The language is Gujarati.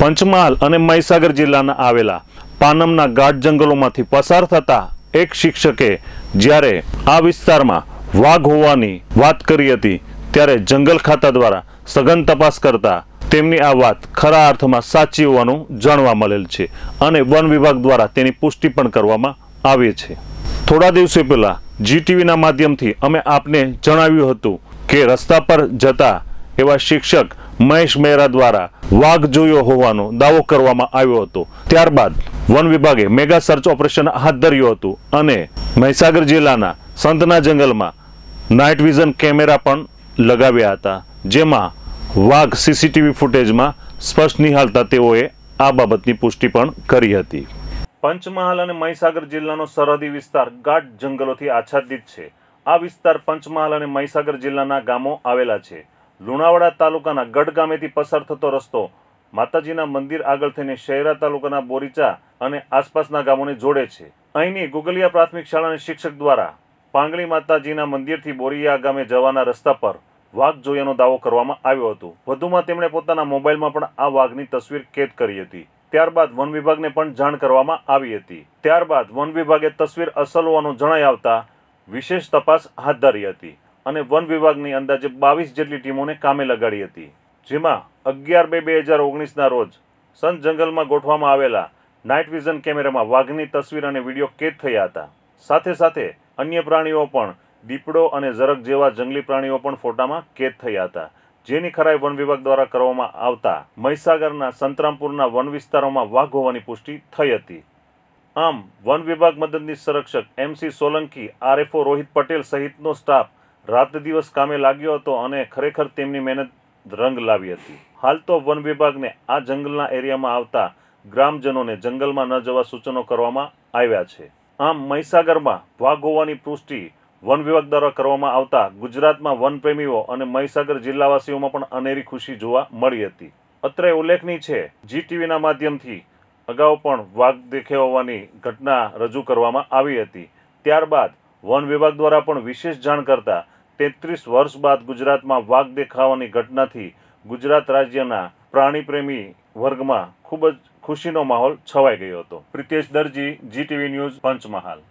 પંચમહાલ અને મહીસાગર જિલ્લાના આવેલા પાનમના ગાઢ જંગલોમાંથી પસાર થતા એક શિક્ષકે જ્યારે આ વિસ્તારમાં વાઘ હોવાની વાત કરી હતી ત્યારે જંગલ ખાતા દ્વારા સઘન તપાસ કરતા તેમની આ વાત ખરા અર્થમાં સાચી હોવાનું જાણવા મળેલ છે અને વન વિભાગ દ્વારા તેની પુષ્ટિ પણ કરવામાં આવી છે થોડા દિવસો પહેલાં જીટીવીના માધ્યમથી અમે આપને જણાવ્યું હતું કે રસ્તા પર જતા એવા શિક્ષક મહેશ મહેરા દ્વારા વાઘ જોયો હોવાનો દાવો કરવામાં આવ્યો હતો ત્યારબાદ વન વિભાગે મેગા સર્ચ ઓપરેશન હાથ ધર્યું હતું અને મહીસાગર જિલ્લાના સંતના જંગલમાં નાઇટ વિઝન કેમેરા પણ લગાવ્યા હતા જેમાં વાઘ સીસીટીવી ફૂટેજમાં સ્પષ્ટ નિહાળતા તેઓએ આ બાબતની પુષ્ટિ પણ કરી હતી પંચમહાલ અને મહીસાગર જિલ્લાનો સરહદી વિસ્તાર ગાઢ જંગલોથી આચ્છાદિત છે આ વિસ્તાર પંચમહાલ અને મહીસાગર જિલ્લાના ગામો આવેલા છે લુણાવાડા તાલુકાના ગઢ ગામેથી પસાર થતો રસ્તો માતાજીના મંદિર આગળ થઈને શહેરા તાલુકાના બોરીચા અને આસપાસના ગામોને જોડે છે અહીંની ગુગલિયા પ્રાથમિક શાળાના શિક્ષક દ્વારા પાંગળી માતાજીના મંદિરથી બોરીયા ગામે જવાના રસ્તા પર વાઘ જોયાનો દાવો કરવામાં આવ્યો હતો વધુમાં તેમણે પોતાના મોબાઈલમાં પણ આ વાઘની તસવીર કેદ કરી હતી ત્યારબાદ વન વિભાગને પણ જાણ કરવામાં આવી હતી ત્યારબાદ વન વિભાગે તસવીર અસલ હોવાનું જણાઈ આવતા વિશેષ તપાસ હાથ ધરી હતી અને વન વિભાગની અંદાજે બાવીસ જેટલી ટીમોને કામે લગાડી હતી જેમાં અગિયાર બે બે હજાર ઓગણીસના રોજ સન જંગલમાં ગોઠવામાં આવેલા નાઇટ વિઝન કેમેરામાં વાઘની તસવીર અને વિડીયો કેદ થયા હતા સાથે સાથે અન્ય પ્રાણીઓ પણ દીપડો અને ઝરક જેવા જંગલી પ્રાણીઓ પણ ફોટામાં કેદ થયા હતા જેની ખરાઈ વન વિભાગ દ્વારા કરવામાં આવતા મહીસાગરના સંતરામપુરના વન વિસ્તારોમાં વાઘ હોવાની પુષ્ટિ થઈ હતી આમ વન વિભાગ મદદની સંરક્ષક એમસી સોલંકી આરએફઓ રોહિત પટેલ સહિતનો સ્ટાફ રાત દિવસ કામે લાગ્યો હતો અને ખરેખર તેમની મહેનત રંગ લાવી હતી હાલ તો વન વિભાગને આ જંગલના એરિયામાં આવતા ગ્રામજનોને જંગલમાં ન જવા સૂચનો કરવામાં આવ્યા છે આમ મહીસાગરમાં વાઘ હોવાની પુષ્ટિ વન વિભાગ દ્વારા કરવામાં આવતા ગુજરાતમાં વનપ્રેમીઓ અને મહીસાગર જિલ્લાવાસીઓમાં પણ અનેરી ખુશી જોવા મળી હતી અત્રે ઉલ્લેખનીય છે જી ટીવીના માધ્યમથી અગાઉ પણ વાઘ દેખે હોવાની ઘટના રજૂ કરવામાં આવી હતી ત્યારબાદ વન વિભાગ દ્વારા પણ વિશેષ જાણ કરતાં તેત્રીસ વર્ષ બાદ ગુજરાતમાં વાઘ દેખાવાની ઘટનાથી ગુજરાત રાજ્યના પ્રાણીપ્રેમી વર્ગમાં ખૂબ જ ખુશીનો માહોલ છવાઈ ગયો હતો પ્રિતેશ દરજી જીટીવી ન્યૂઝ પંચમહાલ